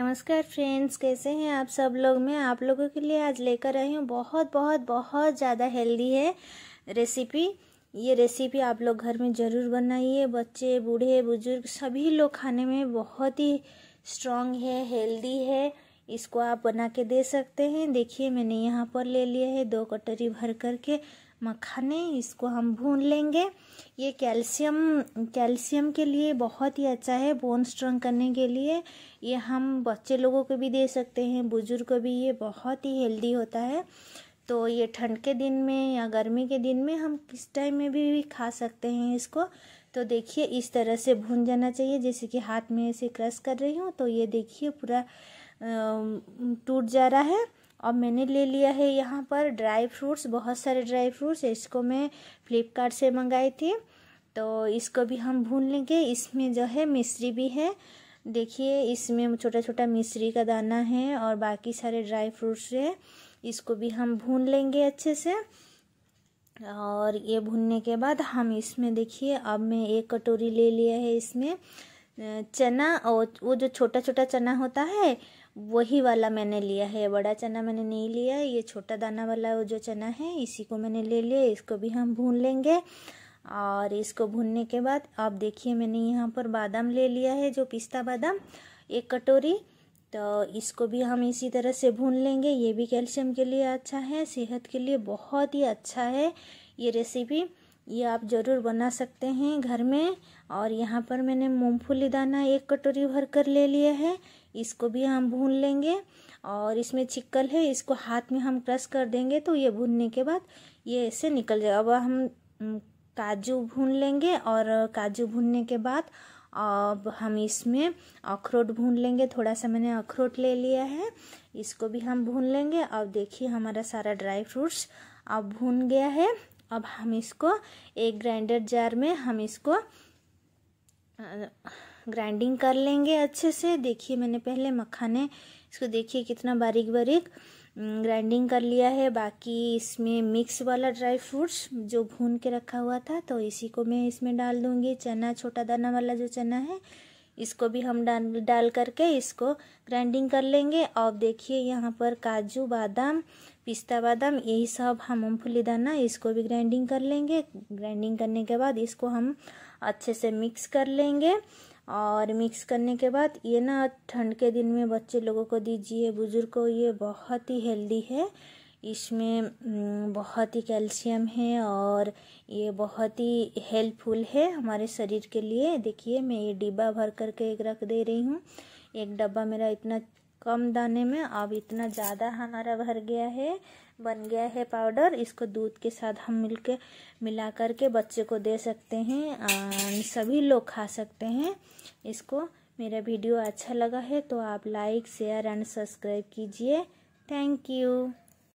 नमस्कार फ्रेंड्स कैसे हैं आप सब लोग मैं आप लोगों के लिए आज लेकर आई हूँ बहुत बहुत बहुत ज़्यादा हेल्दी है रेसिपी ये रेसिपी आप लोग घर में ज़रूर बनाइए बच्चे बूढ़े बुजुर्ग सभी लोग खाने में बहुत ही स्ट्रांग है हेल्दी है इसको आप बना के दे सकते हैं देखिए मैंने यहाँ पर ले लिया है दो कटोरी भर करके मखाने इसको हम भून लेंगे ये कैल्शियम कैल्शियम के लिए बहुत ही अच्छा है बोन स्ट्रॉन्ग करने के लिए ये हम बच्चे लोगों को भी दे सकते हैं बुजुर्ग को भी ये बहुत ही हेल्दी होता है तो ये ठंड के दिन में या गर्मी के दिन में हम किस टाइम में भी, भी खा सकते हैं इसको तो देखिए इस तरह से भून जाना चाहिए जैसे कि हाथ में इसे क्रश कर रही हूँ तो ये देखिए पूरा टूट जा रहा है और मैंने ले लिया है यहाँ पर ड्राई फ्रूट्स बहुत सारे ड्राई फ्रूट्स इसको मैं फ्लिपकार्ट से मंगाई थी तो इसको भी हम भून लेंगे इसमें जो है मिश्री भी है देखिए इसमें छोटा छोटा मिश्री का दाना है और बाकी सारे ड्राई फ्रूट्स है इसको भी हम भून लेंगे अच्छे से और ये भूनने के बाद हम इसमें देखिए अब मैं एक कटोरी ले लिया है इसमें चना और वो जो छोटा छोटा चना होता है वही वाला मैंने लिया है बड़ा चना मैंने नहीं लिया ये छोटा दाना वाला वो जो चना है इसी को मैंने ले लिया इसको भी हम भून लेंगे और इसको भूनने के बाद आप देखिए मैंने यहाँ पर बादाम ले लिया है जो पिस्ता बादाम एक कटोरी तो इसको भी हम इसी तरह से भून लेंगे ये भी कैल्शियम के लिए अच्छा है सेहत के लिए बहुत ही अच्छा है ये रेसिपी ये आप ज़रूर बना सकते हैं घर में और यहाँ पर मैंने मूँगफली दाना एक कटोरी भर कर ले लिया है इसको भी हम भून लेंगे और इसमें छिक्कल है इसको हाथ में हम क्रश कर देंगे तो ये भूनने के बाद ये ऐसे निकल जाएगा अब हम काजू भून लेंगे और काजू भूनने के बाद अब हम इसमें अखरोट भून लेंगे थोड़ा सा मैंने अखरोट ले लिया है इसको भी हम भून लेंगे अब देखिए हमारा सारा ड्राई फ्रूट्स अब भून गया है अब हम इसको एक ग्राइंडर जार में हम इसको ग्राइंडिंग कर लेंगे अच्छे से देखिए मैंने पहले मखाने इसको देखिए कितना बारीक बारीक ग्राइंडिंग कर लिया है बाकी इसमें मिक्स वाला ड्राई फ्रूट्स जो भून के रखा हुआ था तो इसी को मैं इसमें डाल दूंगी चना छोटा दाना वाला जो चना है इसको भी हम डाल डाल करके इसको ग्राइंडिंग कर लेंगे और देखिए यहाँ पर काजू बादाम पिस्ता बादाम यही सब हम मूँगफली दाना इसको भी ग्राइंडिंग कर लेंगे ग्राइंडिंग करने के बाद इसको हम अच्छे से मिक्स कर लेंगे और मिक्स करने के बाद ये ना ठंड के दिन में बच्चे लोगों को दीजिए बुजुर्ग को ये बहुत ही हेल्दी है इसमें बहुत ही कैल्शियम है और ये बहुत ही हेल्पफुल है हमारे शरीर के लिए देखिए मैं ये डिब्बा भर करके एक रख दे रही हूँ एक डब्बा मेरा इतना कम दाने में अब इतना ज़्यादा हमारा भर गया है बन गया है पाउडर इसको दूध के साथ हम मिल के मिला करके बच्चे को दे सकते हैं सभी लोग खा सकते हैं इसको मेरा वीडियो अच्छा लगा है तो आप लाइक शेयर एंड सब्सक्राइब कीजिए थैंक यू